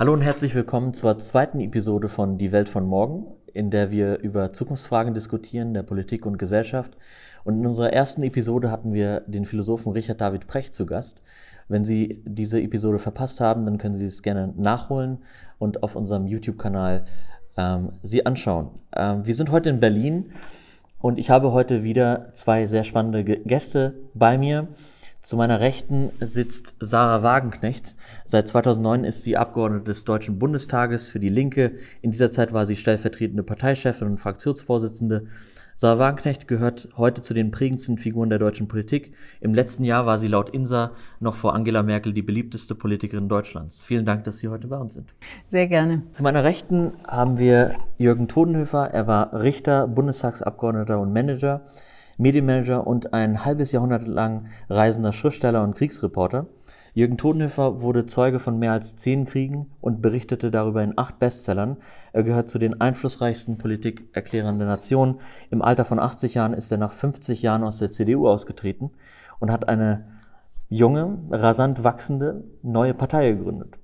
Hallo und herzlich willkommen zur zweiten Episode von Die Welt von Morgen, in der wir über Zukunftsfragen diskutieren, der Politik und Gesellschaft. Und in unserer ersten Episode hatten wir den Philosophen Richard David Precht zu Gast. Wenn Sie diese Episode verpasst haben, dann können Sie es gerne nachholen und auf unserem YouTube-Kanal ähm, sie anschauen. Ähm, wir sind heute in Berlin und ich habe heute wieder zwei sehr spannende Gäste bei mir. Zu meiner Rechten sitzt Sarah Wagenknecht. Seit 2009 ist sie Abgeordnete des Deutschen Bundestages für die Linke. In dieser Zeit war sie stellvertretende Parteichefin und Fraktionsvorsitzende. Sarah Wagenknecht gehört heute zu den prägendsten Figuren der deutschen Politik. Im letzten Jahr war sie laut INSA noch vor Angela Merkel die beliebteste Politikerin Deutschlands. Vielen Dank, dass Sie heute bei uns sind. Sehr gerne. Zu meiner Rechten haben wir Jürgen Todenhöfer. Er war Richter, Bundestagsabgeordneter und Manager. Medienmanager und ein halbes Jahrhundert lang reisender Schriftsteller und Kriegsreporter. Jürgen Todenhöfer wurde Zeuge von mehr als zehn Kriegen und berichtete darüber in acht Bestsellern. Er gehört zu den einflussreichsten politikerklärern der Nation. Im Alter von 80 Jahren ist er nach 50 Jahren aus der CDU ausgetreten und hat eine junge, rasant wachsende neue Partei gegründet.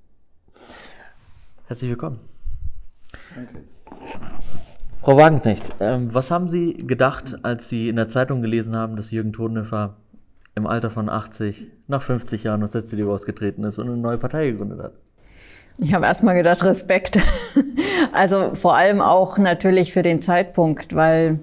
Herzlich willkommen. Danke. Frau Wagenknecht, ähm, was haben Sie gedacht, als Sie in der Zeitung gelesen haben, dass Jürgen Todenhofer im Alter von 80, nach 50 Jahren aus der CDU ausgetreten ist und eine neue Partei gegründet hat? Ich habe erstmal gedacht, Respekt. Also vor allem auch natürlich für den Zeitpunkt, weil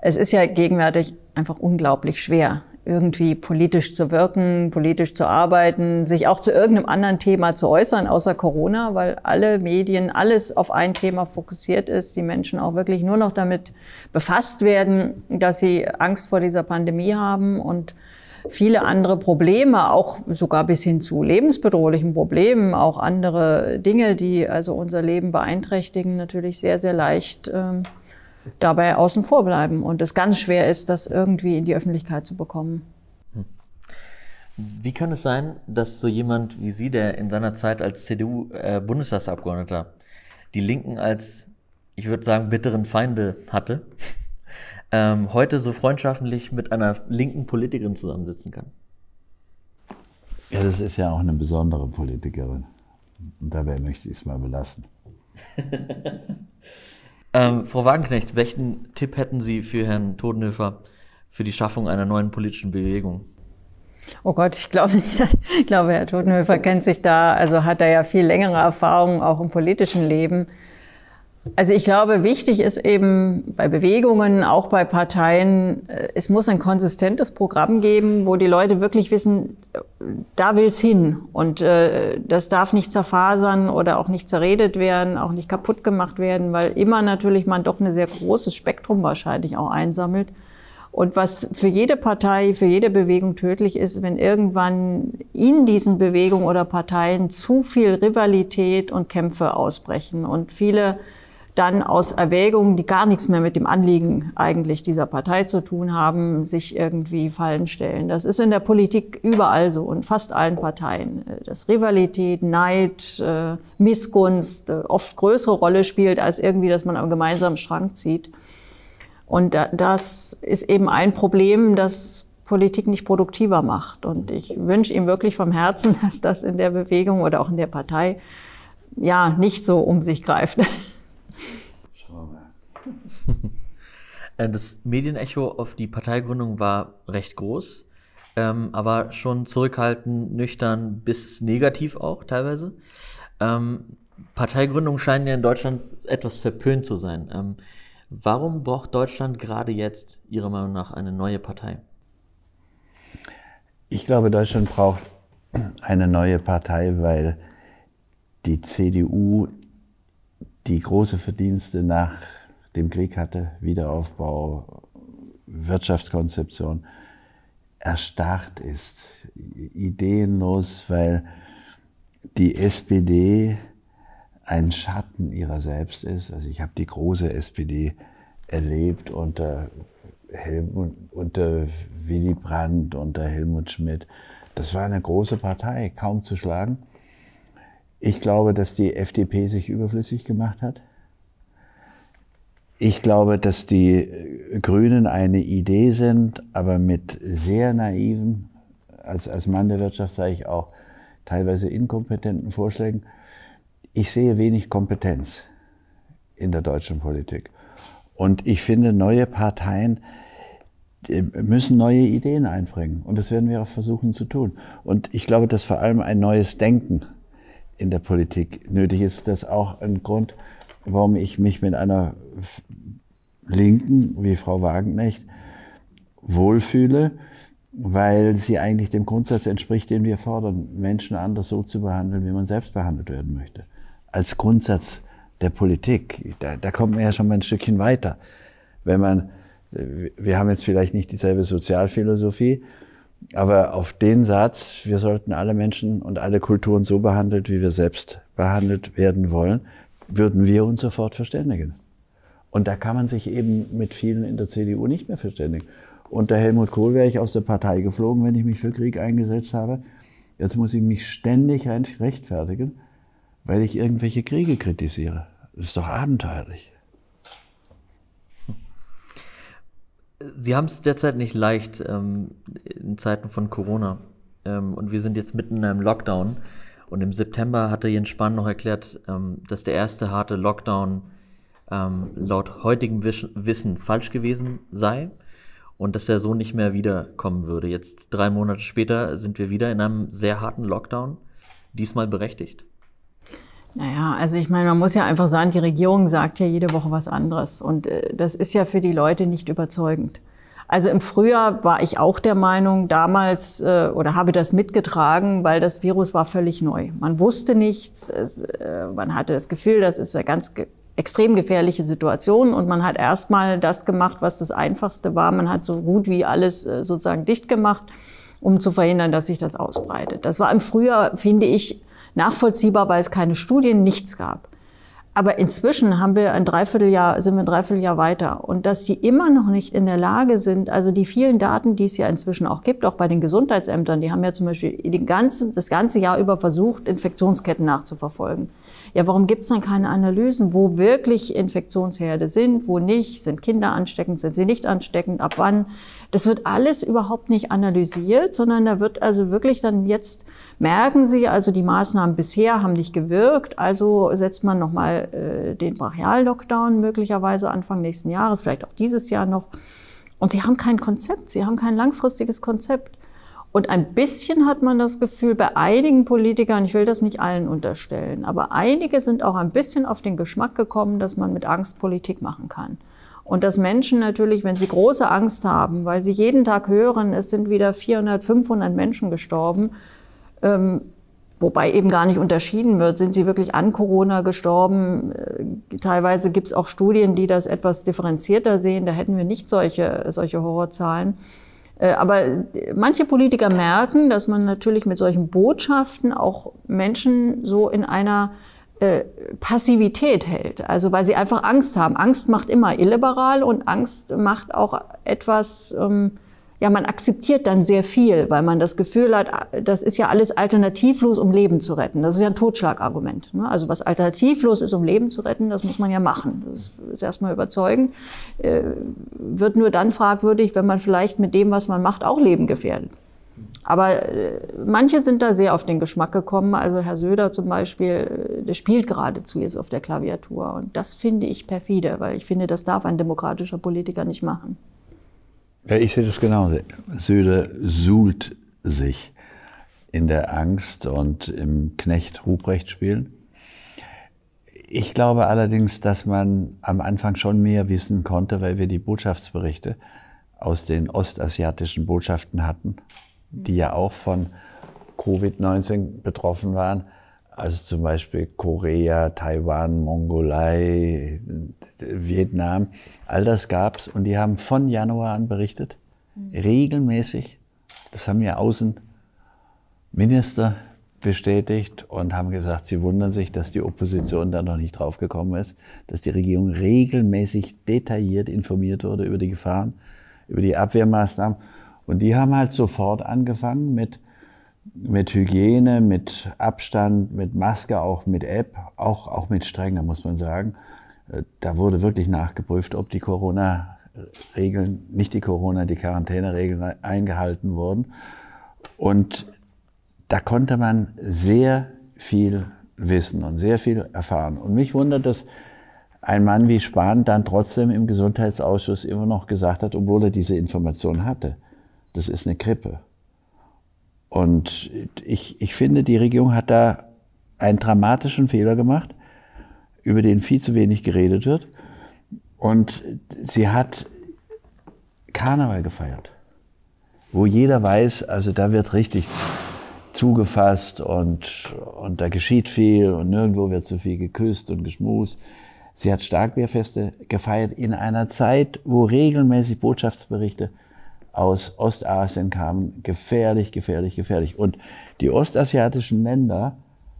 es ist ja gegenwärtig einfach unglaublich schwer, irgendwie politisch zu wirken, politisch zu arbeiten, sich auch zu irgendeinem anderen Thema zu äußern, außer Corona, weil alle Medien, alles auf ein Thema fokussiert ist, die Menschen auch wirklich nur noch damit befasst werden, dass sie Angst vor dieser Pandemie haben und viele andere Probleme, auch sogar bis hin zu lebensbedrohlichen Problemen, auch andere Dinge, die also unser Leben beeinträchtigen, natürlich sehr, sehr leicht. Ähm, dabei außen vor bleiben und es ganz schwer ist, das irgendwie in die Öffentlichkeit zu bekommen. Wie kann es sein, dass so jemand wie Sie, der in seiner Zeit als CDU-Bundestagsabgeordneter äh, die Linken als, ich würde sagen, bitteren Feinde hatte, ähm, heute so freundschaftlich mit einer linken Politikerin zusammensitzen kann? Ja, das ist ja auch eine besondere Politikerin. Und dabei möchte ich es mal belassen. Ähm, Frau Wagenknecht, welchen Tipp hätten Sie für Herrn Todenhöfer für die Schaffung einer neuen politischen Bewegung? Oh Gott, ich glaube nicht. Ich glaube, Herr Totenhöfer kennt sich da, also hat er ja viel längere Erfahrungen auch im politischen Leben. Also ich glaube, wichtig ist eben bei Bewegungen, auch bei Parteien, äh, es muss ein konsistentes Programm geben, wo die Leute wirklich wissen, äh, da will's hin und äh, das darf nicht zerfasern oder auch nicht zerredet werden, auch nicht kaputt gemacht werden, weil immer natürlich man doch ein sehr großes Spektrum wahrscheinlich auch einsammelt. Und was für jede Partei, für jede Bewegung tödlich ist, wenn irgendwann in diesen Bewegungen oder Parteien zu viel Rivalität und Kämpfe ausbrechen und viele dann aus Erwägungen, die gar nichts mehr mit dem Anliegen eigentlich dieser Partei zu tun haben, sich irgendwie Fallen stellen. Das ist in der Politik überall so und fast allen Parteien, äh, dass Rivalität, Neid, äh, Missgunst äh, oft größere Rolle spielt, als irgendwie, dass man am gemeinsamen Schrank zieht. Und das ist eben ein Problem, das Politik nicht produktiver macht. Und ich wünsche ihm wirklich vom Herzen, dass das in der Bewegung oder auch in der Partei ja nicht so um sich greift. Ähm, das Medienecho auf die Parteigründung war recht groß, ähm, aber schon zurückhaltend, nüchtern bis negativ auch teilweise. Ähm, Parteigründungen scheinen ja in Deutschland etwas verpönt zu sein. Ähm, warum braucht Deutschland gerade jetzt Ihrer Meinung nach eine neue Partei? Ich glaube, Deutschland braucht eine neue Partei, weil die CDU die große Verdienste nach dem Krieg hatte, Wiederaufbau, Wirtschaftskonzeption, erstarrt ist, ideenlos, weil die SPD ein Schatten ihrer selbst ist. Also ich habe die große SPD erlebt unter, Helmut, unter Willy Brandt, unter Helmut Schmidt. Das war eine große Partei, kaum zu schlagen. Ich glaube, dass die FDP sich überflüssig gemacht hat. Ich glaube, dass die Grünen eine Idee sind, aber mit sehr naiven, als, als Mann der Wirtschaft sage ich auch, teilweise inkompetenten Vorschlägen. Ich sehe wenig Kompetenz in der deutschen Politik. Und ich finde, neue Parteien müssen neue Ideen einbringen. Und das werden wir auch versuchen zu tun. Und ich glaube, dass vor allem ein neues Denken in der Politik nötig ist, das auch ein Grund warum ich mich mit einer Linken wie Frau Wagenknecht wohlfühle, weil sie eigentlich dem Grundsatz entspricht, den wir fordern, Menschen anders so zu behandeln, wie man selbst behandelt werden möchte. Als Grundsatz der Politik. Da, da kommt man ja schon mal ein Stückchen weiter. Wenn man, wir haben jetzt vielleicht nicht dieselbe Sozialphilosophie, aber auf den Satz, wir sollten alle Menschen und alle Kulturen so behandelt, wie wir selbst behandelt werden wollen, würden wir uns sofort verständigen. Und da kann man sich eben mit vielen in der CDU nicht mehr verständigen. Unter Helmut Kohl wäre ich aus der Partei geflogen, wenn ich mich für Krieg eingesetzt habe. Jetzt muss ich mich ständig rechtfertigen, weil ich irgendwelche Kriege kritisiere. Das ist doch abenteuerlich. Sie haben es derzeit nicht leicht ähm, in Zeiten von Corona. Ähm, und wir sind jetzt mitten in einem Lockdown. Und im September hatte Jens Spahn noch erklärt, ähm, dass der erste harte Lockdown ähm, laut heutigem Wisch Wissen falsch gewesen sei und dass er so nicht mehr wiederkommen würde. Jetzt drei Monate später sind wir wieder in einem sehr harten Lockdown, diesmal berechtigt. Naja, also ich meine, man muss ja einfach sagen, die Regierung sagt ja jede Woche was anderes. Und äh, das ist ja für die Leute nicht überzeugend. Also im Frühjahr war ich auch der Meinung, damals äh, oder habe das mitgetragen, weil das Virus war völlig neu. Man wusste nichts, äh, man hatte das Gefühl, das ist eine ganz extrem gefährliche Situation und man hat erstmal das gemacht, was das Einfachste war. Man hat so gut wie alles äh, sozusagen dicht gemacht, um zu verhindern, dass sich das ausbreitet. Das war im Frühjahr, finde ich, nachvollziehbar, weil es keine Studien, nichts gab. Aber inzwischen haben wir ein Dreivierteljahr, sind wir ein Dreivierteljahr weiter. Und dass sie immer noch nicht in der Lage sind, also die vielen Daten, die es ja inzwischen auch gibt, auch bei den Gesundheitsämtern, die haben ja zum Beispiel den ganzen, das ganze Jahr über versucht, Infektionsketten nachzuverfolgen. Ja, warum gibt es dann keine Analysen, wo wirklich Infektionsherde sind, wo nicht? Sind Kinder ansteckend, sind sie nicht ansteckend, ab wann? Das wird alles überhaupt nicht analysiert, sondern da wird also wirklich dann jetzt merken sie, also die Maßnahmen bisher haben nicht gewirkt, also setzt man nochmal äh, den Brachial-Lockdown möglicherweise Anfang nächsten Jahres, vielleicht auch dieses Jahr noch. Und sie haben kein Konzept, sie haben kein langfristiges Konzept. Und ein bisschen hat man das Gefühl, bei einigen Politikern, ich will das nicht allen unterstellen, aber einige sind auch ein bisschen auf den Geschmack gekommen, dass man mit Angst Politik machen kann. Und dass Menschen natürlich, wenn sie große Angst haben, weil sie jeden Tag hören, es sind wieder 400, 500 Menschen gestorben, ähm, wobei eben gar nicht unterschieden wird, sind sie wirklich an Corona gestorben. Äh, teilweise gibt es auch Studien, die das etwas differenzierter sehen. Da hätten wir nicht solche, solche Horrorzahlen. Äh, aber äh, manche Politiker merken, dass man natürlich mit solchen Botschaften auch Menschen so in einer Passivität hält. Also weil sie einfach Angst haben. Angst macht immer illiberal und Angst macht auch etwas ähm, ja, man akzeptiert dann sehr viel, weil man das Gefühl hat, das ist ja alles alternativlos, um Leben zu retten. Das ist ja ein Totschlagargument. Ne? Also was alternativlos ist, um Leben zu retten, das muss man ja machen. Das ist erstmal überzeugend. Äh, wird nur dann fragwürdig, wenn man vielleicht mit dem, was man macht, auch Leben gefährdet. Aber äh, manche sind da sehr auf den Geschmack gekommen. Also Herr Söder zum Beispiel, äh, der spielt geradezu jetzt auf der Klaviatur. Und das finde ich perfide, weil ich finde, das darf ein demokratischer Politiker nicht machen. Ja, ich sehe das genauso. Söder suhlt sich in der Angst und im Knecht-Ruprecht-Spiel. Ich glaube allerdings, dass man am Anfang schon mehr wissen konnte, weil wir die Botschaftsberichte aus den ostasiatischen Botschaften hatten, die ja auch von Covid-19 betroffen waren. Also zum Beispiel Korea, Taiwan, Mongolei, Vietnam, all das gab es und die haben von Januar an berichtet, mhm. regelmäßig. Das haben ja Außenminister bestätigt und haben gesagt, sie wundern sich, dass die Opposition da noch nicht draufgekommen ist, dass die Regierung regelmäßig detailliert informiert wurde über die Gefahren, über die Abwehrmaßnahmen. Und die haben halt sofort angefangen mit mit Hygiene, mit Abstand, mit Maske, auch mit App, auch, auch mit strenger, muss man sagen. Äh, da wurde wirklich nachgeprüft, ob die Corona-Regeln, nicht die Corona, die Quarantäneregeln eingehalten wurden. Und da konnte man sehr viel wissen und sehr viel erfahren. Und mich wundert, dass ein Mann wie Spahn dann trotzdem im Gesundheitsausschuss immer noch gesagt hat, obwohl er diese Information hatte, das ist eine Grippe. Und ich, ich finde, die Regierung hat da einen dramatischen Fehler gemacht, über den viel zu wenig geredet wird. Und sie hat Karneval gefeiert, wo jeder weiß, also da wird richtig zugefasst und, und da geschieht viel und nirgendwo wird so viel geküsst und geschmust. Sie hat Starkbierfeste gefeiert in einer Zeit, wo regelmäßig Botschaftsberichte aus Ostasien kamen, gefährlich, gefährlich, gefährlich. Und die ostasiatischen Länder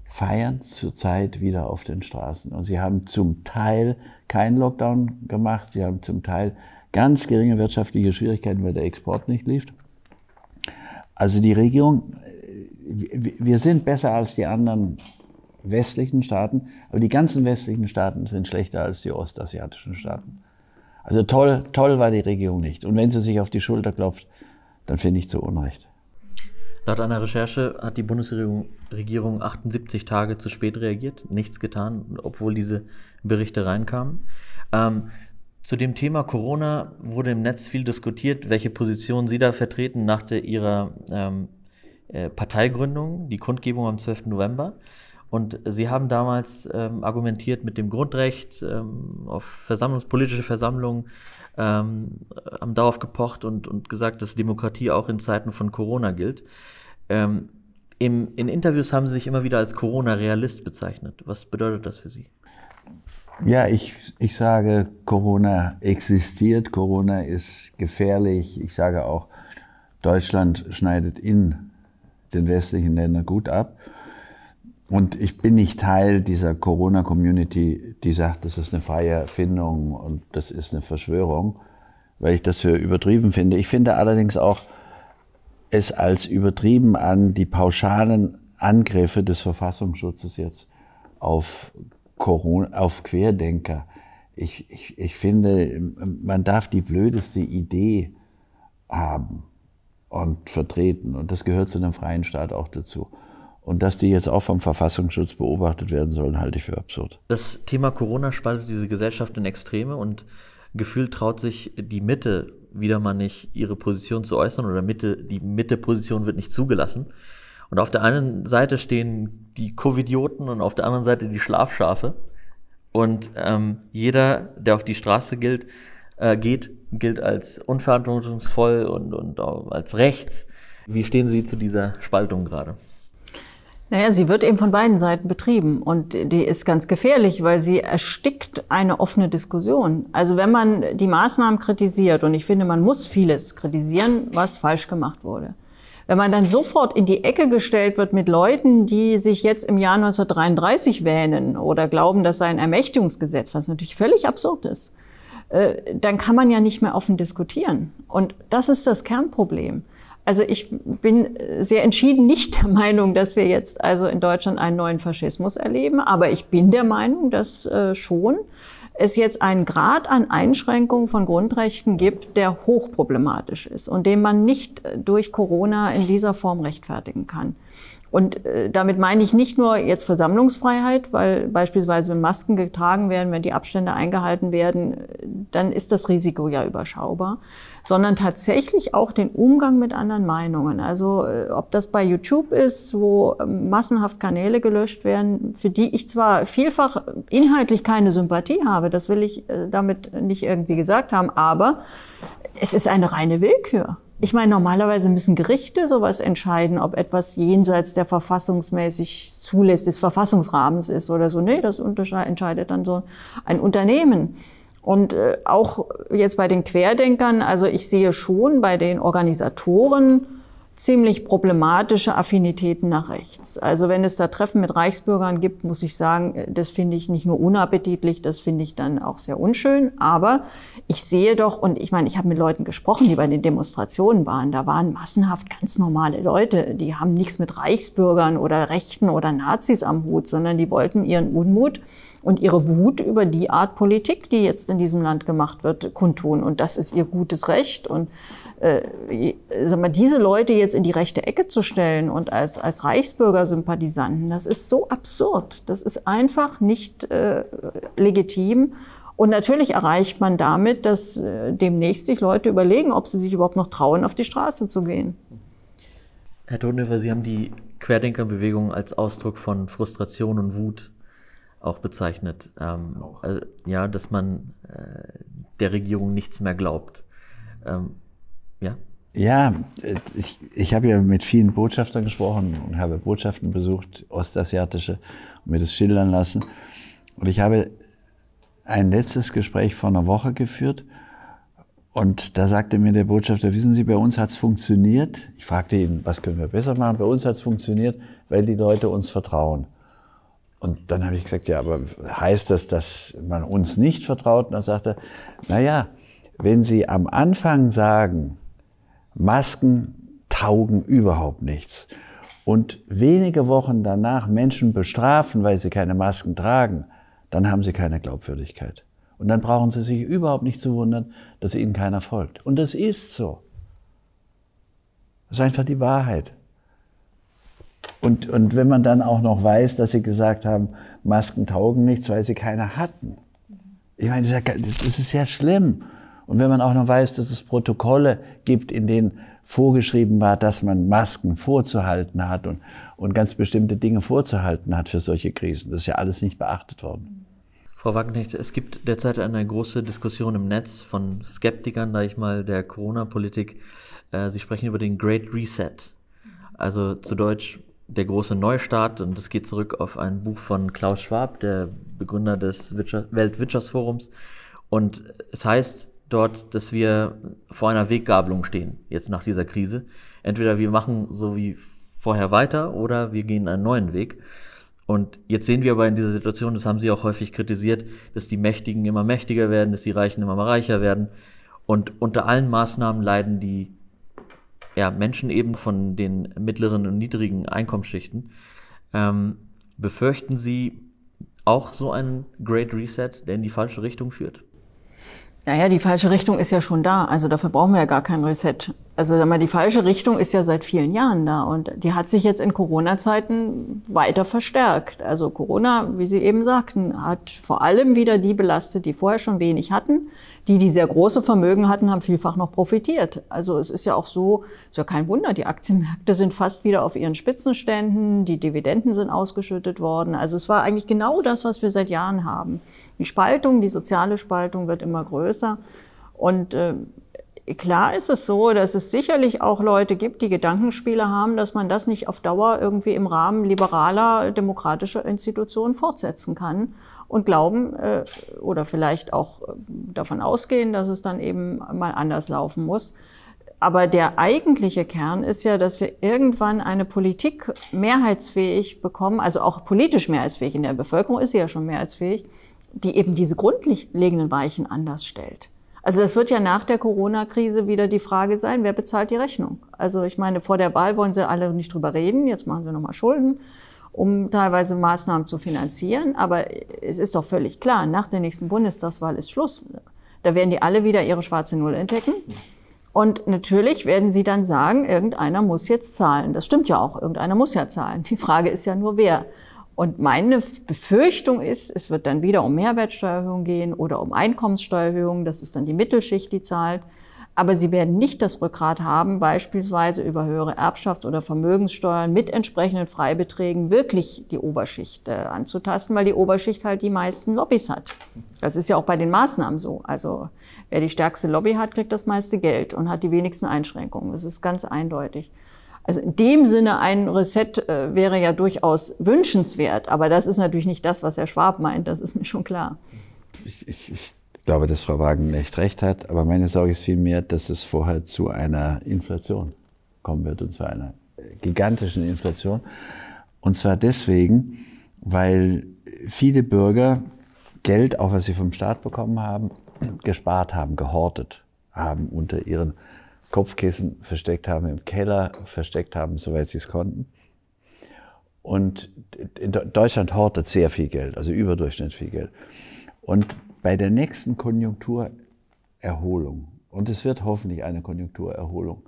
feiern zurzeit wieder auf den Straßen. Und sie haben zum Teil keinen Lockdown gemacht, sie haben zum Teil ganz geringe wirtschaftliche Schwierigkeiten, weil der Export nicht lief. Also die Regierung, wir sind besser als die anderen westlichen Staaten, aber die ganzen westlichen Staaten sind schlechter als die ostasiatischen Staaten. Also toll, toll war die Regierung nicht. Und wenn sie sich auf die Schulter klopft, dann finde ich zu Unrecht. Laut einer Recherche hat die Bundesregierung 78 Tage zu spät reagiert, nichts getan, obwohl diese Berichte reinkamen. Ähm, zu dem Thema Corona wurde im Netz viel diskutiert, welche Position Sie da vertreten nach der, Ihrer ähm, äh, Parteigründung, die Kundgebung am 12. November. Und sie haben damals ähm, argumentiert mit dem Grundrecht ähm, auf politische Versammlungen, ähm, haben darauf gepocht und, und gesagt, dass Demokratie auch in Zeiten von Corona gilt. Ähm, Im, in Interviews haben sie sich immer wieder als Corona-Realist bezeichnet. Was bedeutet das für Sie? Ja, ich, ich sage, Corona existiert, Corona ist gefährlich. Ich sage auch, Deutschland schneidet in den westlichen Ländern gut ab. Und ich bin nicht Teil dieser Corona-Community, die sagt, das ist eine freie Erfindung und das ist eine Verschwörung, weil ich das für übertrieben finde. Ich finde allerdings auch es als übertrieben an, die pauschalen Angriffe des Verfassungsschutzes jetzt auf, Corona, auf Querdenker. Ich, ich, ich finde, man darf die blödeste Idee haben und vertreten. Und das gehört zu einem freien Staat auch dazu. Und dass die jetzt auch vom Verfassungsschutz beobachtet werden sollen, halte ich für absurd. Das Thema Corona spaltet diese Gesellschaft in Extreme und gefühlt traut sich die Mitte wieder mal nicht, ihre Position zu äußern oder Mitte, die Mitte-Position wird nicht zugelassen. Und auf der einen Seite stehen die Covidioten und auf der anderen Seite die Schlafschafe. Und ähm, jeder, der auf die Straße gilt, äh, geht, gilt als unverantwortungsvoll und, und als rechts. Wie stehen Sie zu dieser Spaltung gerade? Naja, sie wird eben von beiden Seiten betrieben und die ist ganz gefährlich, weil sie erstickt eine offene Diskussion. Also wenn man die Maßnahmen kritisiert, und ich finde, man muss vieles kritisieren, was falsch gemacht wurde. Wenn man dann sofort in die Ecke gestellt wird mit Leuten, die sich jetzt im Jahr 1933 wähnen oder glauben, das sei ein Ermächtigungsgesetz, was natürlich völlig absurd ist, äh, dann kann man ja nicht mehr offen diskutieren. Und das ist das Kernproblem. Also ich bin sehr entschieden nicht der Meinung, dass wir jetzt also in Deutschland einen neuen Faschismus erleben, aber ich bin der Meinung, dass äh, schon es jetzt einen Grad an Einschränkungen von Grundrechten gibt, der hochproblematisch ist und den man nicht äh, durch Corona in dieser Form rechtfertigen kann. Und äh, damit meine ich nicht nur jetzt Versammlungsfreiheit, weil beispielsweise wenn Masken getragen werden, wenn die Abstände eingehalten werden, dann ist das Risiko ja überschaubar, sondern tatsächlich auch den Umgang mit anderen Meinungen. Also äh, ob das bei YouTube ist, wo ähm, massenhaft Kanäle gelöscht werden, für die ich zwar vielfach inhaltlich keine Sympathie habe, das will ich äh, damit nicht irgendwie gesagt haben, aber es ist eine reine Willkür. Ich meine, normalerweise müssen Gerichte sowas entscheiden, ob etwas jenseits der verfassungsmäßig zulässt des Verfassungsrahmens ist oder so. Nee, das entscheidet dann so ein Unternehmen. Und äh, auch jetzt bei den Querdenkern, also ich sehe schon bei den Organisatoren ziemlich problematische Affinitäten nach rechts. Also wenn es da Treffen mit Reichsbürgern gibt, muss ich sagen, äh, das finde ich nicht nur unappetitlich, das finde ich dann auch sehr unschön. Aber ich sehe doch, und ich meine, ich habe mit Leuten gesprochen, die bei den Demonstrationen waren, da waren massenhaft ganz normale Leute, die haben nichts mit Reichsbürgern oder Rechten oder Nazis am Hut, sondern die wollten ihren Unmut und ihre Wut über die Art Politik, die jetzt in diesem Land gemacht wird, kundtun. Und das ist ihr gutes Recht. Und äh, sag mal, diese Leute jetzt in die rechte Ecke zu stellen und als, als Reichsbürgersympathisanten, das ist so absurd. Das ist einfach nicht äh, legitim. Und natürlich erreicht man damit, dass äh, demnächst sich Leute überlegen, ob sie sich überhaupt noch trauen, auf die Straße zu gehen. Herr Todenhöfer, Sie haben die Querdenkerbewegung als Ausdruck von Frustration und Wut auch bezeichnet. Ähm, auch. Also, ja, dass man äh, der Regierung nichts mehr glaubt. Ähm, ja, ich, ich habe ja mit vielen Botschaftern gesprochen und habe Botschaften besucht, ostasiatische, und mir das schildern lassen. Und ich habe ein letztes Gespräch vor einer Woche geführt. Und da sagte mir der Botschafter, wissen Sie, bei uns hat es funktioniert. Ich fragte ihn, was können wir besser machen? Bei uns hat es funktioniert, weil die Leute uns vertrauen. Und dann habe ich gesagt, ja, aber heißt das, dass man uns nicht vertraut? Und dann sagte er, naja, wenn Sie am Anfang sagen, Masken taugen überhaupt nichts. Und wenige Wochen danach Menschen bestrafen, weil sie keine Masken tragen, dann haben sie keine Glaubwürdigkeit. Und dann brauchen sie sich überhaupt nicht zu wundern, dass ihnen keiner folgt. Und das ist so. Das ist einfach die Wahrheit. Und, und wenn man dann auch noch weiß, dass sie gesagt haben, Masken taugen nichts, weil sie keine hatten. Ich meine, das ist ja, das ist ja schlimm. Und wenn man auch noch weiß, dass es Protokolle gibt, in denen vorgeschrieben war, dass man Masken vorzuhalten hat und, und ganz bestimmte Dinge vorzuhalten hat für solche Krisen, das ist ja alles nicht beachtet worden. Frau Wagner, es gibt derzeit eine große Diskussion im Netz von Skeptikern, da ich mal, der Corona-Politik. Äh, sie sprechen über den Great Reset. Also zu Deutsch der große Neustart und das geht zurück auf ein Buch von Klaus Schwab, der Begründer des Weltwirtschaftsforums. Und es heißt, dort, dass wir vor einer Weggabelung stehen, jetzt nach dieser Krise. Entweder wir machen so wie vorher weiter oder wir gehen einen neuen Weg. Und jetzt sehen wir aber in dieser Situation, das haben Sie auch häufig kritisiert, dass die Mächtigen immer mächtiger werden, dass die Reichen immer reicher werden. Und unter allen Maßnahmen leiden die ja, Menschen eben von den mittleren und niedrigen Einkommensschichten. Ähm, befürchten Sie auch so einen Great Reset, der in die falsche Richtung führt? Naja, die falsche Richtung ist ja schon da. Also dafür brauchen wir ja gar kein Reset also mal, die falsche Richtung ist ja seit vielen Jahren da und die hat sich jetzt in Corona-Zeiten weiter verstärkt. Also Corona, wie Sie eben sagten, hat vor allem wieder die belastet, die vorher schon wenig hatten. Die, die sehr große Vermögen hatten, haben vielfach noch profitiert. Also es ist ja auch so, ist ja kein Wunder, die Aktienmärkte sind fast wieder auf ihren Spitzenständen, die Dividenden sind ausgeschüttet worden. Also es war eigentlich genau das, was wir seit Jahren haben. Die Spaltung, die soziale Spaltung wird immer größer und äh, klar ist es so, dass es sicherlich auch Leute gibt, die Gedankenspiele haben, dass man das nicht auf Dauer irgendwie im Rahmen liberaler, demokratischer Institutionen fortsetzen kann und glauben äh, oder vielleicht auch äh, davon ausgehen, dass es dann eben mal anders laufen muss. Aber der eigentliche Kern ist ja, dass wir irgendwann eine Politik mehrheitsfähig bekommen, also auch politisch mehrheitsfähig, in der Bevölkerung ist sie ja schon mehrheitsfähig, die eben diese grundlegenden Weichen anders stellt. Also das wird ja nach der Corona-Krise wieder die Frage sein, wer bezahlt die Rechnung? Also ich meine, vor der Wahl wollen sie alle nicht drüber reden, jetzt machen sie nochmal Schulden, um teilweise Maßnahmen zu finanzieren. Aber es ist doch völlig klar, nach der nächsten Bundestagswahl ist Schluss. Da werden die alle wieder ihre schwarze Null entdecken. Und natürlich werden sie dann sagen, irgendeiner muss jetzt zahlen. Das stimmt ja auch, irgendeiner muss ja zahlen. Die Frage ist ja nur, wer. Und meine Befürchtung ist, es wird dann wieder um Mehrwertsteuererhöhungen gehen oder um Einkommenssteuererhöhungen. Das ist dann die Mittelschicht, die zahlt. Aber sie werden nicht das Rückgrat haben, beispielsweise über höhere Erbschafts- oder Vermögenssteuern mit entsprechenden Freibeträgen wirklich die Oberschicht äh, anzutasten, weil die Oberschicht halt die meisten Lobbys hat. Das ist ja auch bei den Maßnahmen so. Also wer die stärkste Lobby hat, kriegt das meiste Geld und hat die wenigsten Einschränkungen. Das ist ganz eindeutig. Also in dem Sinne ein Reset äh, wäre ja durchaus wünschenswert, aber das ist natürlich nicht das, was Herr Schwab meint, das ist mir schon klar. Ich, ich, ich glaube, dass Frau Wagen echt recht hat, aber meine Sorge ist vielmehr, dass es vorher zu einer Inflation kommen wird, und zwar einer gigantischen Inflation. Und zwar deswegen, weil viele Bürger Geld, auch was sie vom Staat bekommen haben, gespart haben, gehortet haben unter ihren Kopfkissen versteckt haben, im Keller versteckt haben, soweit sie es konnten. Und Deutschland hortet sehr viel Geld, also überdurchschnittlich viel Geld. Und bei der nächsten Konjunkturerholung, und es wird hoffentlich eine Konjunkturerholung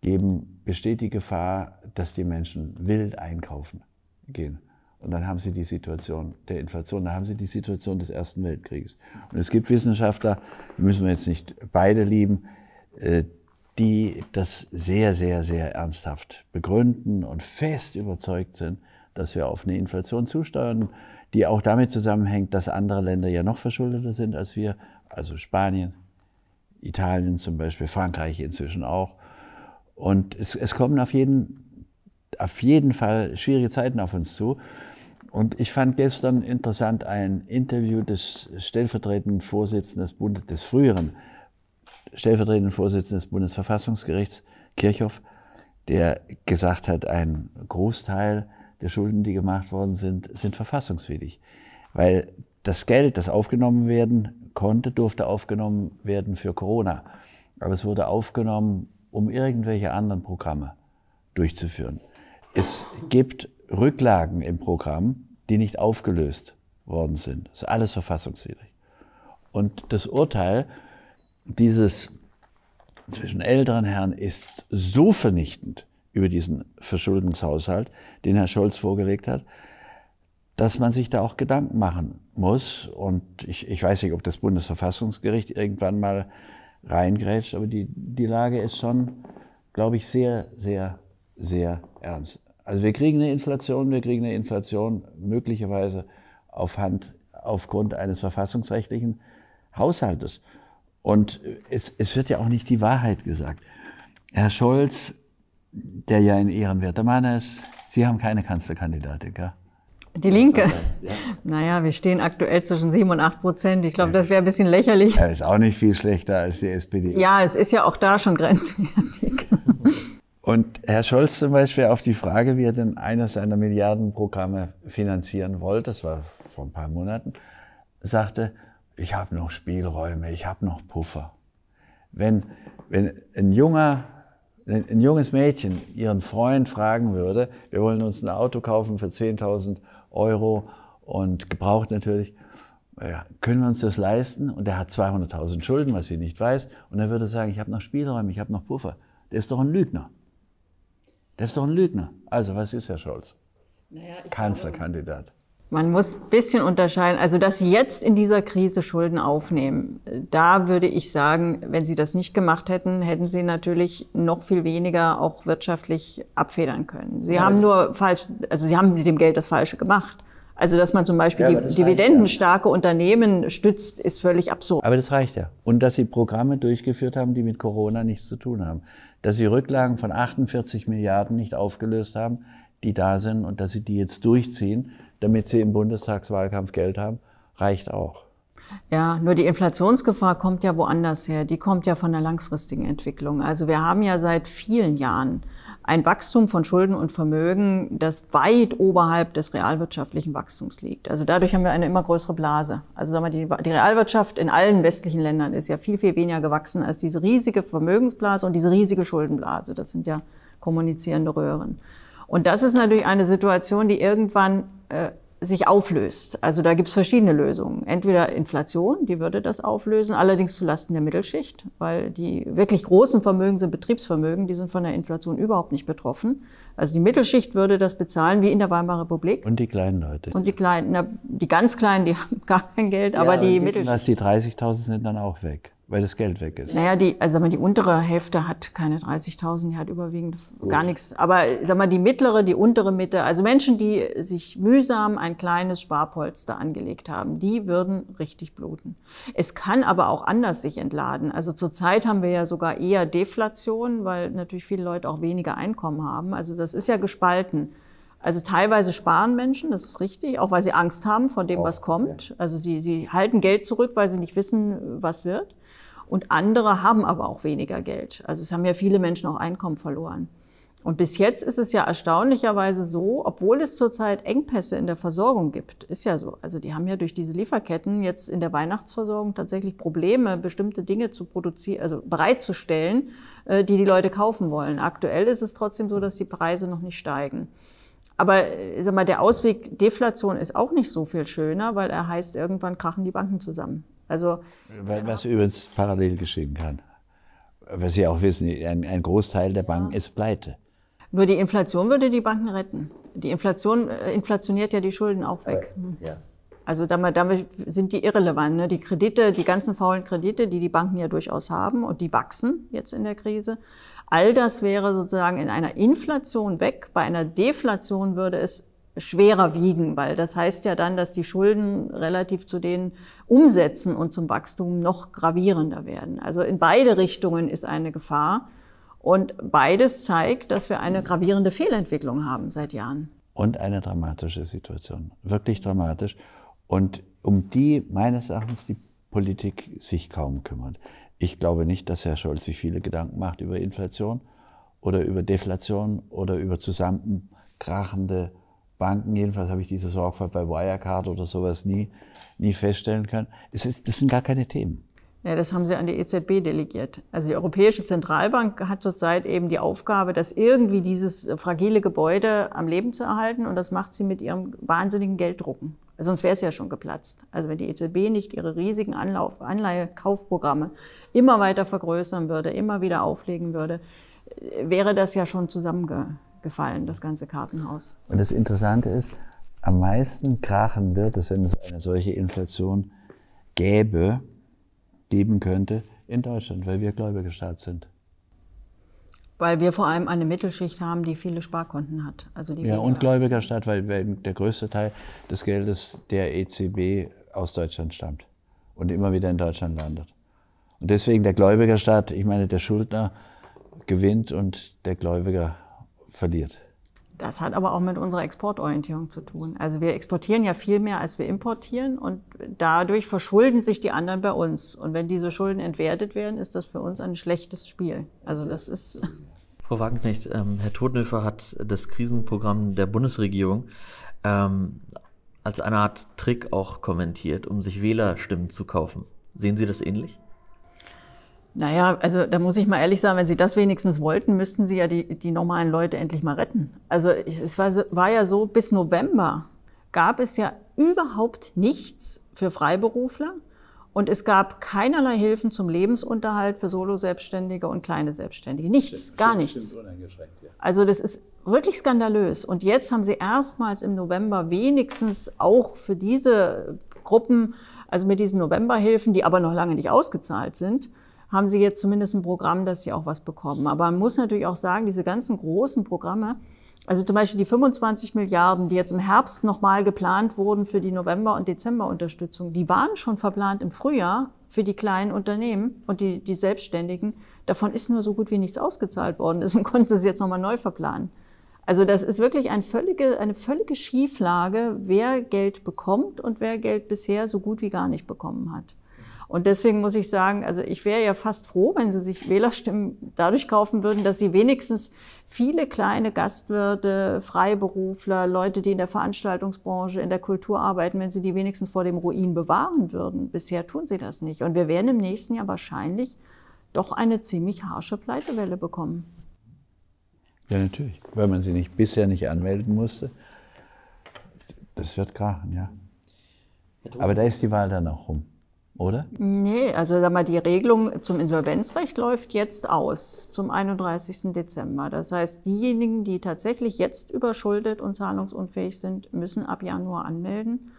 geben, besteht die Gefahr, dass die Menschen wild einkaufen gehen. Und dann haben sie die Situation der Inflation, dann haben sie die Situation des Ersten Weltkrieges. Und es gibt Wissenschaftler, müssen wir jetzt nicht beide lieben, äh, die das sehr, sehr, sehr ernsthaft begründen und fest überzeugt sind, dass wir auf eine Inflation zusteuern, die auch damit zusammenhängt, dass andere Länder ja noch verschuldeter sind als wir, also Spanien, Italien zum Beispiel, Frankreich inzwischen auch. Und es, es kommen auf jeden, auf jeden Fall schwierige Zeiten auf uns zu. Und ich fand gestern interessant ein Interview des stellvertretenden Vorsitzenden des, Bundes, des früheren stellvertretenden Vorsitzenden des Bundesverfassungsgerichts, Kirchhoff, der gesagt hat, ein Großteil der Schulden, die gemacht worden sind, sind verfassungswidrig. Weil das Geld, das aufgenommen werden konnte, durfte aufgenommen werden für Corona. Aber es wurde aufgenommen, um irgendwelche anderen Programme durchzuführen. Es gibt Rücklagen im Programm, die nicht aufgelöst worden sind. Das ist alles verfassungswidrig. Und das Urteil dieses zwischen älteren Herren ist so vernichtend über diesen Verschuldungshaushalt, den Herr Scholz vorgelegt hat, dass man sich da auch Gedanken machen muss. Und ich, ich weiß nicht, ob das Bundesverfassungsgericht irgendwann mal reingrätscht, aber die, die Lage ist schon, glaube ich, sehr, sehr, sehr ernst. Also wir kriegen eine Inflation, wir kriegen eine Inflation möglicherweise auf Hand, aufgrund eines verfassungsrechtlichen Haushaltes. Und es, es wird ja auch nicht die Wahrheit gesagt. Herr Scholz, der ja ein ehrenwerter Mann ist, Sie haben keine Kanzlerkandidatin, gell? Die Linke. ja. Naja, wir stehen aktuell zwischen 7 und 8 Prozent. Ich glaube, das wäre ein bisschen lächerlich. Er ist auch nicht viel schlechter als die SPD. Ja, es ist ja auch da schon grenzwertig. Und Herr Scholz zum Beispiel auf die Frage, wie er denn eines seiner Milliardenprogramme finanzieren wollte, das war vor ein paar Monaten, sagte, ich habe noch Spielräume, ich habe noch Puffer. Wenn, wenn ein junger ein junges Mädchen ihren Freund fragen würde, wir wollen uns ein Auto kaufen für 10.000 Euro und gebraucht natürlich, ja, können wir uns das leisten? Und er hat 200.000 Schulden, was sie nicht weiß. Und er würde sagen, ich habe noch Spielräume, ich habe noch Puffer. Der ist doch ein Lügner. Der ist doch ein Lügner. Also, was ist Herr Scholz? Naja, Kanzlerkandidat. Man muss ein bisschen unterscheiden. Also, dass Sie jetzt in dieser Krise Schulden aufnehmen, da würde ich sagen, wenn Sie das nicht gemacht hätten, hätten Sie natürlich noch viel weniger auch wirtschaftlich abfedern können. Sie ja, haben nur falsch, also Sie haben mit dem Geld das Falsche gemacht. Also, dass man zum Beispiel ja, die dividendenstarke ja. Unternehmen stützt, ist völlig absurd. Aber das reicht ja. Und dass Sie Programme durchgeführt haben, die mit Corona nichts zu tun haben. Dass Sie Rücklagen von 48 Milliarden nicht aufgelöst haben, die da sind und dass Sie die jetzt durchziehen damit sie im Bundestagswahlkampf Geld haben, reicht auch. Ja, nur die Inflationsgefahr kommt ja woanders her. Die kommt ja von der langfristigen Entwicklung. Also wir haben ja seit vielen Jahren ein Wachstum von Schulden und Vermögen, das weit oberhalb des realwirtschaftlichen Wachstums liegt. Also dadurch haben wir eine immer größere Blase. Also sagen wir, die, die Realwirtschaft in allen westlichen Ländern ist ja viel, viel weniger gewachsen als diese riesige Vermögensblase und diese riesige Schuldenblase. Das sind ja kommunizierende Röhren. Und das ist natürlich eine Situation, die irgendwann äh, sich auflöst. Also da gibt's verschiedene Lösungen. Entweder Inflation, die würde das auflösen, allerdings zulasten der Mittelschicht, weil die wirklich großen Vermögen sind Betriebsvermögen, die sind von der Inflation überhaupt nicht betroffen. Also die Mittelschicht würde das bezahlen, wie in der Weimarer Republik. Und die kleinen Leute. Und die kleinen, na, die ganz kleinen, die haben gar kein Geld, ja, aber die Mittelschicht. Das die 30.000 sind dann auch weg weil das Geld weg ist. Naja, die, also sag mal, die untere Hälfte hat keine 30.000, die hat überwiegend Gut. gar nichts. Aber sag mal, die mittlere, die untere Mitte, also Menschen, die sich mühsam ein kleines Sparpolster angelegt haben, die würden richtig bluten. Es kann aber auch anders sich entladen. Also zurzeit haben wir ja sogar eher Deflation, weil natürlich viele Leute auch weniger Einkommen haben. Also das ist ja gespalten. Also teilweise sparen Menschen, das ist richtig, auch weil sie Angst haben von dem, auch, was kommt. Ja. Also sie, sie halten Geld zurück, weil sie nicht wissen, was wird. Und andere haben aber auch weniger Geld. Also es haben ja viele Menschen auch Einkommen verloren. Und bis jetzt ist es ja erstaunlicherweise so, obwohl es zurzeit Engpässe in der Versorgung gibt, ist ja so. Also die haben ja durch diese Lieferketten jetzt in der Weihnachtsversorgung tatsächlich Probleme, bestimmte Dinge zu produzieren, also bereitzustellen, äh, die die Leute kaufen wollen. Aktuell ist es trotzdem so, dass die Preise noch nicht steigen. Aber äh, sag mal, der Ausweg Deflation ist auch nicht so viel schöner, weil er heißt, irgendwann krachen die Banken zusammen. Also, was ja. übrigens parallel geschehen kann. Was Sie auch wissen, ein, ein Großteil der Banken ja. ist pleite. Nur die Inflation würde die Banken retten. Die Inflation äh, inflationiert ja die Schulden auch weg. Aber, äh, mhm. ja. Also damit, damit, sind die irrelevant. Ne? Die Kredite, die ganzen faulen Kredite, die die Banken ja durchaus haben und die wachsen jetzt in der Krise. All das wäre sozusagen in einer Inflation weg. Bei einer Deflation würde es schwerer wiegen, weil das heißt ja dann, dass die Schulden relativ zu den Umsätzen und zum Wachstum noch gravierender werden. Also in beide Richtungen ist eine Gefahr. Und beides zeigt, dass wir eine gravierende Fehlentwicklung haben seit Jahren. Und eine dramatische Situation, wirklich dramatisch. Und um die meines Erachtens die Politik sich kaum kümmert. Ich glaube nicht, dass Herr Scholz sich viele Gedanken macht über Inflation oder über Deflation oder über zusammenkrachende Banken, jedenfalls habe ich diese Sorgfalt bei Wirecard oder sowas nie, nie feststellen können. Ist, das sind gar keine Themen. Ja, das haben sie an die EZB delegiert. Also die Europäische Zentralbank hat zurzeit eben die Aufgabe, dass irgendwie dieses fragile Gebäude am Leben zu erhalten. Und das macht sie mit ihrem wahnsinnigen Gelddrucken. Also sonst wäre es ja schon geplatzt. Also wenn die EZB nicht ihre riesigen Anlauf Anleihekaufprogramme immer weiter vergrößern würde, immer wieder auflegen würde, wäre das ja schon zusammenge gefallen, das ganze Kartenhaus. Und das Interessante ist, am meisten krachen wird es, wenn es eine solche Inflation gäbe, geben könnte, in Deutschland, weil wir Gläubigerstaat sind. Weil wir vor allem eine Mittelschicht haben, die viele Sparkonten hat. Also die ja, und Gläubigerstaat, weil, weil der größte Teil des Geldes der EZB aus Deutschland stammt und immer wieder in Deutschland landet. Und deswegen der Gläubigerstaat, ich meine, der Schuldner gewinnt und der Gläubiger verliert. Das hat aber auch mit unserer Exportorientierung zu tun. Also wir exportieren ja viel mehr, als wir importieren und dadurch verschulden sich die anderen bei uns. Und wenn diese Schulden entwertet werden, ist das für uns ein schlechtes Spiel. Also das ist. Frau Wagenknecht, ähm, Herr Totenhöfer hat das Krisenprogramm der Bundesregierung ähm, als eine Art Trick auch kommentiert, um sich Wählerstimmen zu kaufen. Sehen Sie das ähnlich? Naja, also da muss ich mal ehrlich sagen, wenn Sie das wenigstens wollten, müssten Sie ja die, die normalen Leute endlich mal retten. Also es war, war ja so, bis November gab es ja überhaupt nichts für Freiberufler und es gab keinerlei Hilfen zum Lebensunterhalt für Solo-Selbstständige und kleine Selbstständige. Nichts, stimmt, gar nichts. Ja. Also das ist wirklich skandalös. Und jetzt haben sie erstmals im November wenigstens auch für diese Gruppen, also mit diesen Novemberhilfen, die aber noch lange nicht ausgezahlt sind, haben sie jetzt zumindest ein Programm, dass sie auch was bekommen. Aber man muss natürlich auch sagen, diese ganzen großen Programme, also zum Beispiel die 25 Milliarden, die jetzt im Herbst nochmal geplant wurden für die November- und Dezemberunterstützung, die waren schon verplant im Frühjahr für die kleinen Unternehmen und die, die Selbstständigen. Davon ist nur so gut wie nichts ausgezahlt worden. Deswegen konnten sie es jetzt nochmal neu verplanen. Also das ist wirklich eine völlige, eine völlige Schieflage, wer Geld bekommt und wer Geld bisher so gut wie gar nicht bekommen hat. Und deswegen muss ich sagen, also ich wäre ja fast froh, wenn sie sich Wählerstimmen dadurch kaufen würden, dass sie wenigstens viele kleine Gastwirte, Freiberufler, Leute, die in der Veranstaltungsbranche, in der Kultur arbeiten, wenn sie die wenigstens vor dem Ruin bewahren würden. Bisher tun sie das nicht. Und wir werden im nächsten Jahr wahrscheinlich doch eine ziemlich harsche Pleitewelle bekommen. Ja, natürlich, weil man sie nicht, bisher nicht anmelden musste. Das wird krachen, ja. Aber da ist die Wahl dann auch rum oder? Nee, also sag mal, die Regelung zum Insolvenzrecht läuft jetzt aus, zum 31. Dezember. Das heißt, diejenigen, die tatsächlich jetzt überschuldet und zahlungsunfähig sind, müssen ab Januar anmelden.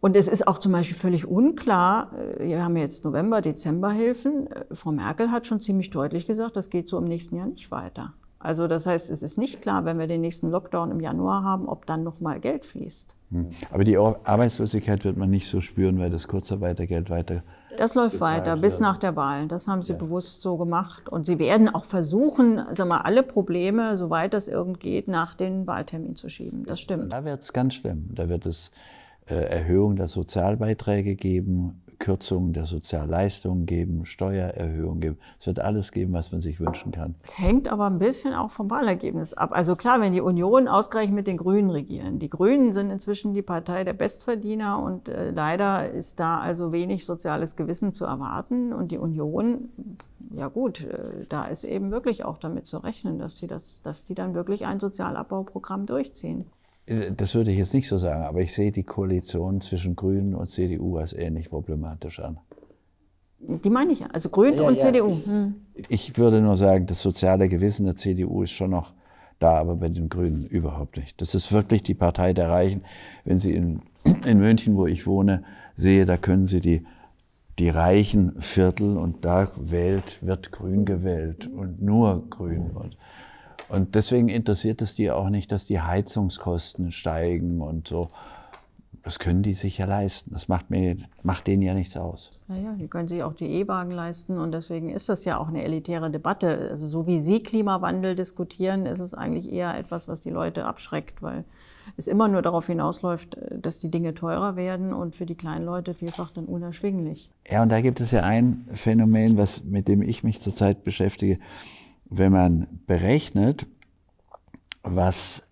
Und es ist auch zum Beispiel völlig unklar, äh, wir haben jetzt November, Dezember Hilfen. Äh, Frau Merkel hat schon ziemlich deutlich gesagt, das geht so im nächsten Jahr nicht weiter. Also das heißt, es ist nicht klar, wenn wir den nächsten Lockdown im Januar haben, ob dann nochmal Geld fließt. Hm. Aber die Arbeitslosigkeit wird man nicht so spüren, weil das Kurzarbeitergeld weiter. Das läuft weiter wird. bis nach der Wahl. Das haben sie ja. bewusst so gemacht. Und sie werden auch versuchen, sagen wir, alle Probleme, soweit das irgend geht, nach den Wahltermin zu schieben. Das stimmt. Da wird es ganz schlimm. Da wird es äh, Erhöhung der Sozialbeiträge geben, Kürzungen der Sozialleistungen geben, Steuererhöhungen geben. Es wird alles geben, was man sich wünschen kann. Es hängt aber ein bisschen auch vom Wahlergebnis ab. Also klar, wenn die Union ausgerechnet mit den Grünen regieren. Die Grünen sind inzwischen die Partei der Bestverdiener und äh, leider ist da also wenig soziales Gewissen zu erwarten. Und die Union, ja gut, äh, da ist eben wirklich auch damit zu rechnen, dass die, das, dass die dann wirklich ein Sozialabbauprogramm durchziehen das würde ich jetzt nicht so sagen, aber ich sehe die Koalition zwischen Grünen und CDU als ähnlich problematisch an. Die meine ich ja, also Grünen ja, und ja, CDU. Ich, hm. ich, würde nur sagen, das soziale Gewissen der CDU ist schon noch da, aber bei den Grünen überhaupt nicht. Das ist wirklich die Partei der Reichen. Wenn Sie in, in München, wo ich wohne, sehe, da können Sie die, die reichen Viertel und da wählt, wird grün gewählt und nur grün. Und und deswegen interessiert es die auch nicht, dass die Heizungskosten steigen und so. Das können die sich ja leisten. Das macht, mir, macht denen ja nichts aus. Naja, die können sich auch die E-Wagen leisten. Und deswegen ist das ja auch eine elitäre Debatte. Also so wie Sie Klimawandel diskutieren, ist es eigentlich eher etwas, was die Leute abschreckt, weil es immer nur darauf hinausläuft, dass die Dinge teurer werden und für die kleinen Leute vielfach dann unerschwinglich. Ja, und da gibt es ja ein Phänomen, was, mit dem ich mich zurzeit beschäftige wenn man berechnet, was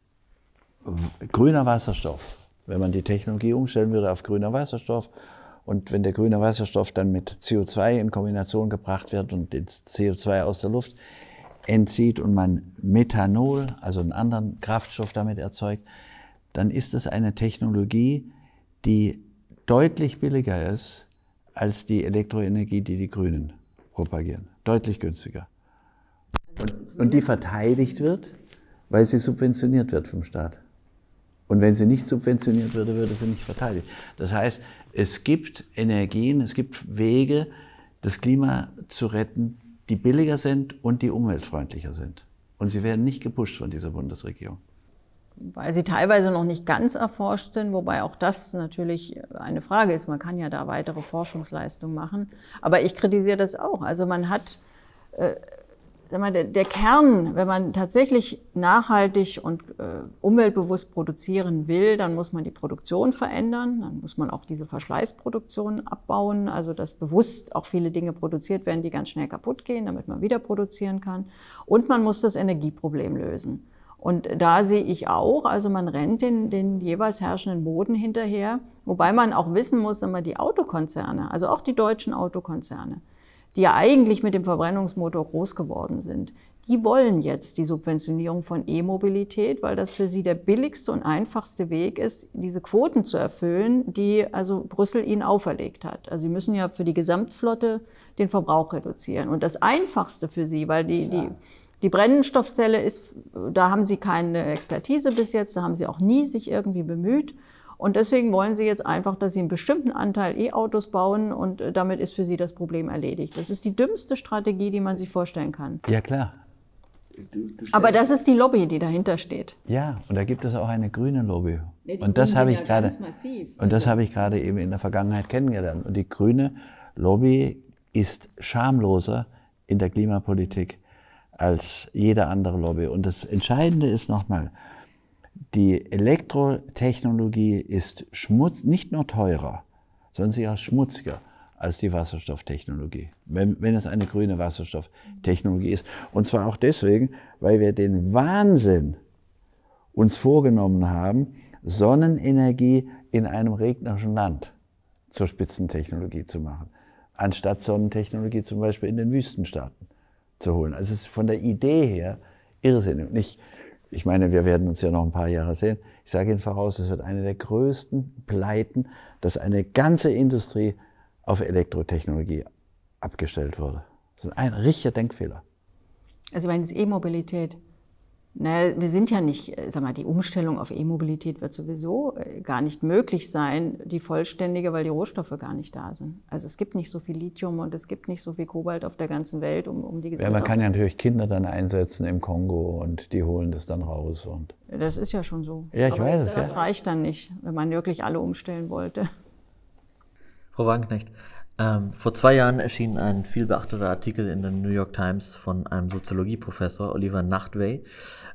grüner Wasserstoff, wenn man die Technologie umstellen würde auf grüner Wasserstoff und wenn der grüne Wasserstoff dann mit CO2 in Kombination gebracht wird und das CO2 aus der Luft entzieht und man Methanol, also einen anderen Kraftstoff damit erzeugt, dann ist es eine Technologie, die deutlich billiger ist als die Elektroenergie, die die Grünen propagieren. Deutlich günstiger. Und, und die verteidigt wird, weil sie subventioniert wird vom Staat. Und wenn sie nicht subventioniert würde, würde sie nicht verteidigt. Das heißt, es gibt Energien, es gibt Wege, das Klima zu retten, die billiger sind und die umweltfreundlicher sind. Und sie werden nicht gepusht von dieser Bundesregierung. Weil sie teilweise noch nicht ganz erforscht sind, wobei auch das natürlich eine Frage ist. Man kann ja da weitere Forschungsleistungen machen. Aber ich kritisiere das auch. Also man hat äh, der Kern, wenn man tatsächlich nachhaltig und äh, umweltbewusst produzieren will, dann muss man die Produktion verändern, dann muss man auch diese Verschleißproduktion abbauen, also dass bewusst auch viele Dinge produziert werden, die ganz schnell kaputt gehen, damit man wieder produzieren kann. Und man muss das Energieproblem lösen. Und da sehe ich auch, also man rennt den, den jeweils herrschenden Boden hinterher, wobei man auch wissen muss, immer die Autokonzerne, also auch die deutschen Autokonzerne, die ja eigentlich mit dem Verbrennungsmotor groß geworden sind, die wollen jetzt die Subventionierung von E-Mobilität, weil das für sie der billigste und einfachste Weg ist, diese Quoten zu erfüllen, die also Brüssel ihnen auferlegt hat. Also sie müssen ja für die Gesamtflotte den Verbrauch reduzieren. Und das einfachste für sie, weil die, die, die Brennstoffzelle ist, da haben sie keine Expertise bis jetzt, da haben sie auch nie sich irgendwie bemüht. Und deswegen wollen sie jetzt einfach, dass sie einen bestimmten Anteil E-Autos bauen und äh, damit ist für sie das Problem erledigt. Das ist die dümmste Strategie, die man sich vorstellen kann. Ja, klar. Aber das ist die Lobby, die dahinter steht. Ja, und da gibt es auch eine grüne Lobby. Nee, und das habe ich gerade und das also habe ich gerade eben in der Vergangenheit kennengelernt. Und die grüne Lobby ist schamloser in der Klimapolitik als jede andere Lobby. Und das Entscheidende ist nochmal, die Elektrotechnologie ist Schmutz, nicht nur teurer, sondern sie ist auch schmutziger als die Wasserstofftechnologie, wenn, wenn es eine grüne Wasserstofftechnologie ist. Und zwar auch deswegen, weil wir den Wahnsinn uns vorgenommen haben, Sonnenenergie in einem regnerischen Land zur Spitzentechnologie zu machen, anstatt Sonnentechnologie zum Beispiel in den Wüstenstaaten zu holen. Also es ist von der Idee her irrsinnig. Und ich ich meine, wir werden uns ja noch ein paar Jahre sehen. Ich sage Ihnen voraus, es wird eine der größten Pleiten, dass eine ganze Industrie auf Elektrotechnologie abgestellt wurde. Das ist ein richtiger Denkfehler. Also wenn es E-Mobilität naja, ne, wir sind ja nicht, äh, sag mal, die Umstellung auf E-Mobilität wird sowieso äh, gar nicht möglich sein, die vollständige, weil die Rohstoffe gar nicht da sind. Also es gibt nicht so viel Lithium und es gibt nicht so viel Kobalt auf der ganzen Welt, um, um die Gesellschaft. Ja, man kann ja natürlich Kinder dann einsetzen im Kongo und die holen das dann raus und. Das ist ja schon so. Ja, ich Aber weiß es. Das ja. reicht dann nicht, wenn man wirklich alle umstellen wollte. Frau Wanknecht, ähm, vor zwei Jahren erschien ein vielbeachteter Artikel in der New York Times von einem Soziologieprofessor, Oliver Nachtwey,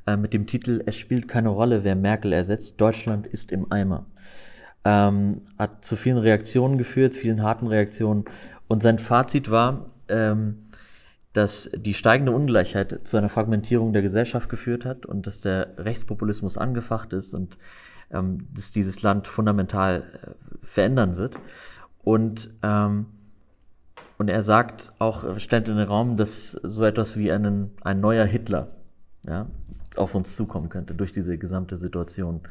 äh, mit dem Titel Es spielt keine Rolle, wer Merkel ersetzt, Deutschland ist im Eimer. Ähm, hat zu vielen Reaktionen geführt, vielen harten Reaktionen. Und sein Fazit war, ähm, dass die steigende Ungleichheit zu einer Fragmentierung der Gesellschaft geführt hat und dass der Rechtspopulismus angefacht ist und ähm, dass dieses Land fundamental äh, verändern wird. Und, ähm, und er sagt auch, stellt in den Raum, dass so etwas wie einen, ein neuer Hitler ja, auf uns zukommen könnte durch diese gesamte Situation,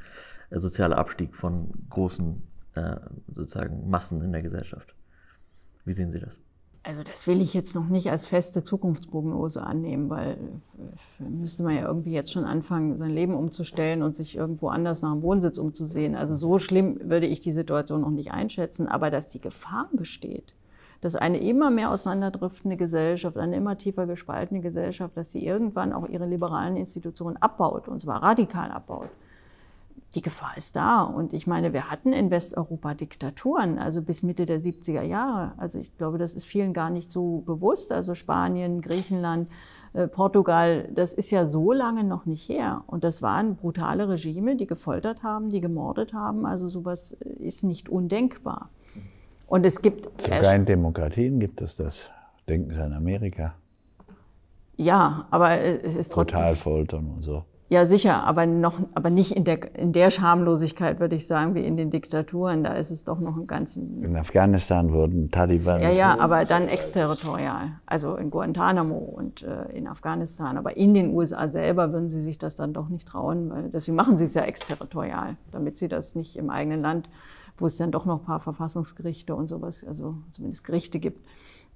äh, sozialer Abstieg von großen äh, sozusagen Massen in der Gesellschaft. Wie sehen Sie das? also das will ich jetzt noch nicht als feste Zukunftsprognose annehmen, weil müsste man ja irgendwie jetzt schon anfangen, sein Leben umzustellen und sich irgendwo anders nach einem Wohnsitz umzusehen. Also so schlimm würde ich die Situation noch nicht einschätzen, aber dass die Gefahr besteht, dass eine immer mehr auseinanderdriftende Gesellschaft, eine immer tiefer gespaltene Gesellschaft, dass sie irgendwann auch ihre liberalen Institutionen abbaut, und zwar radikal abbaut die Gefahr ist da. Und ich meine, wir hatten in Westeuropa Diktaturen, also bis Mitte der 70er Jahre. Also ich glaube, das ist vielen gar nicht so bewusst. Also Spanien, Griechenland, äh, Portugal, das ist ja so lange noch nicht her. Und das waren brutale Regime, die gefoltert haben, die gemordet haben. Also sowas äh, ist nicht undenkbar. Und es gibt. Sogar in Demokratien gibt es das. Denken Sie an Amerika. Ja, aber äh, es ist trotzdem. Total foltern und so. Ja, sicher, aber noch, aber nicht in der, in der Schamlosigkeit, würde ich sagen, wie in den Diktaturen. Da ist es doch noch ein ganz. In Afghanistan wurden Taliban. Ja, ja, aber dann exterritorial. Also in Guantanamo und äh, in Afghanistan. Aber in den USA selber würden sie sich das dann doch nicht trauen, weil deswegen machen sie es ja exterritorial, damit sie das nicht im eigenen Land, wo es dann doch noch ein paar Verfassungsgerichte und sowas, also zumindest Gerichte gibt,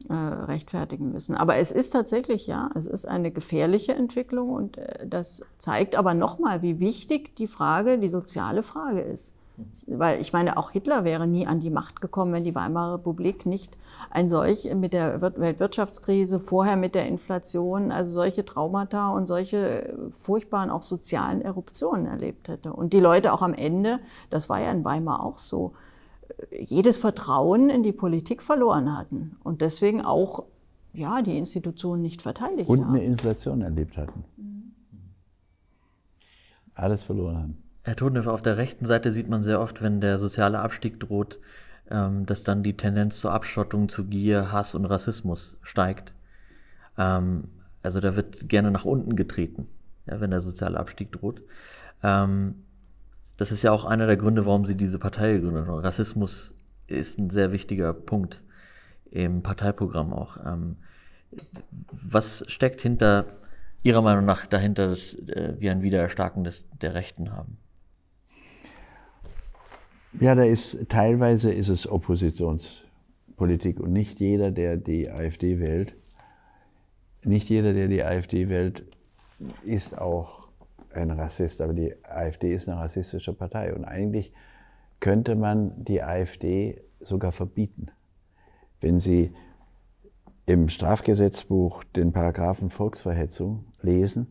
äh, rechtfertigen müssen. Aber es ist tatsächlich, ja, es ist eine gefährliche Entwicklung und äh, das zeigt, zeigt aber nochmal, wie wichtig die Frage, die soziale Frage ist. Weil ich meine, auch Hitler wäre nie an die Macht gekommen, wenn die Weimarer Republik nicht ein solch mit der Weltwirtschaftskrise, vorher mit der Inflation, also solche Traumata und solche äh, furchtbaren auch sozialen Eruptionen erlebt hätte. Und die Leute auch am Ende, das war ja in Weimar auch so, äh, jedes Vertrauen in die Politik verloren hatten und deswegen auch ja, die Institutionen nicht verteidigt und haben. Und eine Inflation erlebt hatten alles verloren haben. Herr Todeneff, auf der rechten Seite sieht man sehr oft, wenn der soziale Abstieg droht, ähm, dass dann die Tendenz zur Abschottung, zu Gier, Hass und Rassismus steigt. Ähm, also da wird gerne nach unten getreten, wenn der soziale Abstieg droht. Ähm, das ist ja auch einer der Gründe, warum Sie diese Partei gegründet haben. Rassismus ist ein sehr wichtiger Punkt im Parteiprogramm auch. was steckt hinter Ihrer Meinung nach dahinter, dass äh, wir ein Wiedererstarken des, der Rechten haben? Ja, da ist teilweise ist es Oppositionspolitik und nicht jeder, der die AfD wählt, nicht jeder, der die AfD wählt, ist auch ein Rassist. Aber die AfD ist eine rassistische Partei und eigentlich könnte man die AfD sogar verbieten, wenn sie im Strafgesetzbuch den Paragraphen Volksverhetzung lesen,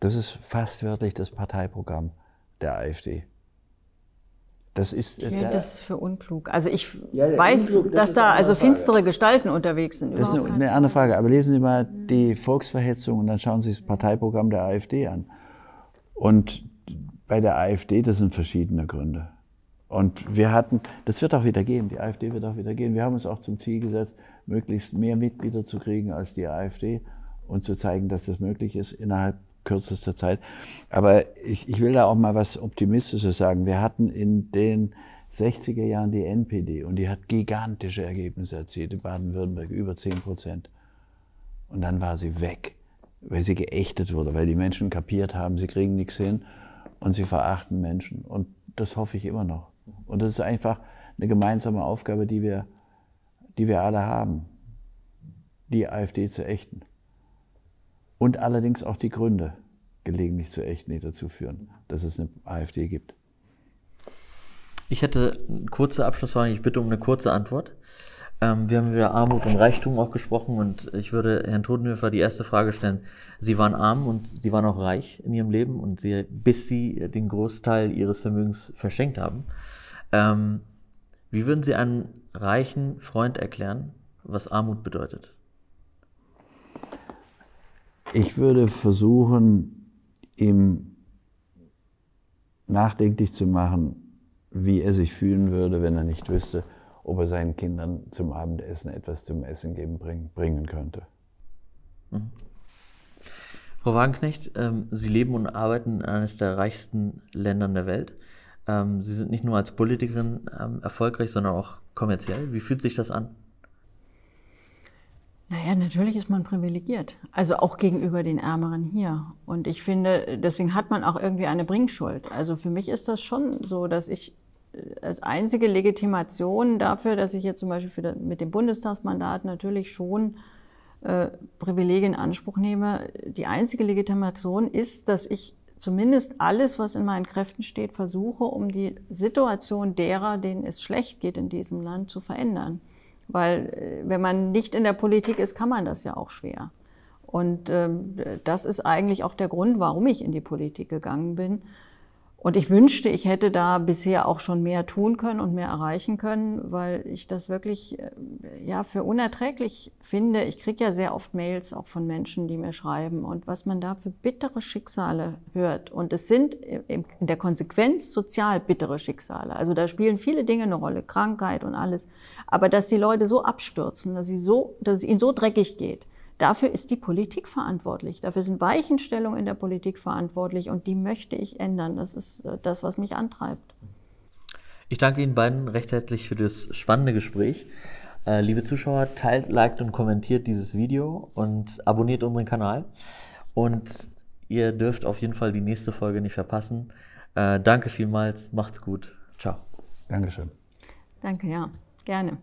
das ist fast wörtlich das Parteiprogramm der AfD. Das ist, ich äh, halte das für unklug. Also ich ja, weiß, unklug, das dass da also finstere Frage. Gestalten unterwegs sind. Das ist eine, eine, andere Frage. Aber lesen Sie mal mhm. die Volksverhetzung und dann schauen Sie sich das Parteiprogramm der AfD an. Und bei der AfD, das sind verschiedene Gründe. Und wir hatten, das wird auch wieder gehen, die AfD wird auch wieder gehen. Wir haben uns auch zum Ziel gesetzt, möglichst mehr Mitglieder zu kriegen als die AfD und zu zeigen, dass das möglich ist innerhalb kürzester Zeit. Aber ich, ich will da auch mal was Optimistisches sagen. Wir hatten in den 60er Jahren die NPD und die hat gigantische Ergebnisse erzielt in Baden-Württemberg, über 10 Prozent. Und dann war sie weg, weil sie geächtet wurde, weil die Menschen kapiert haben, sie kriegen nichts hin und sie verachten Menschen. Und das hoffe ich immer noch. Und das ist einfach eine gemeinsame Aufgabe, die wir, die wir alle haben, die AfD zu ächten und allerdings auch die Gründe gelegentlich zu echten Echtnähe dazu führen, dass es eine AfD gibt. Ich hätte eine kurze Abschlussfrage, ich bitte um eine kurze Antwort. Ähm, wir haben über Armut und Reichtum auch gesprochen und ich würde Herrn Todenhöfer die erste Frage stellen. Sie waren arm und Sie waren auch reich in Ihrem Leben und Sie, bis Sie den Großteil Ihres Vermögens verschenkt haben. Ähm, wie würden Sie einem reichen Freund erklären, was Armut bedeutet? Ich würde versuchen, ihm nachdenklich zu machen, wie er sich fühlen würde, wenn er nicht wüsste, ob er seinen Kindern zum Abendessen etwas zum Essen geben bring, bringen könnte. Mhm. Frau Wagenknecht, ähm, Sie leben und arbeiten in eines der reichsten Ländern der Welt. Ähm, Sie sind nicht nur als Politikerin ähm, erfolgreich, sondern auch kommerziell. Wie fühlt sich das an? Naja, natürlich ist man privilegiert. Also auch gegenüber den Ärmeren hier. Und ich finde, deswegen hat man auch irgendwie eine Bringschuld. Also für mich ist das schon so, dass ich äh, als einzige Legitimation dafür, dass ich jetzt zum Beispiel das, mit dem Bundestagsmandat natürlich schon äh, Privilegien in Anspruch nehme, die einzige Legitimation ist, dass ich zumindest alles, was in meinen Kräften steht, versuche, um die Situation derer, denen es schlecht geht in diesem Land, zu verändern. Weil äh, wenn man nicht in der Politik ist, kann man das ja auch schwer. Und ähm, das ist eigentlich auch der Grund, warum ich in die Politik gegangen bin, und ich wünschte, ich hätte da bisher auch schon mehr tun können und mehr erreichen können, weil ich das wirklich äh, ja für unerträglich finde. Ich kriege ja sehr oft Mails auch von Menschen, die mir schreiben und was man da für bittere Schicksale hört. Und es sind in der Konsequenz sozial bittere Schicksale. Also da spielen viele Dinge eine Rolle, Krankheit und alles. Aber dass die Leute so abstürzen, dass sie so, dass es ihnen so dreckig geht, Dafür ist die Politik verantwortlich. Dafür sind Weichenstellungen in der Politik verantwortlich und die möchte ich ändern. Das ist äh, das, was mich antreibt. Ich danke Ihnen beiden recht herzlich für das spannende Gespräch. Äh, liebe Zuschauer, teilt, liked und kommentiert dieses Video und abonniert unseren Kanal. Und ihr dürft auf jeden Fall die nächste Folge nicht verpassen. Äh, danke vielmals, macht's gut. Ciao. Dankeschön. Danke, ja, gerne.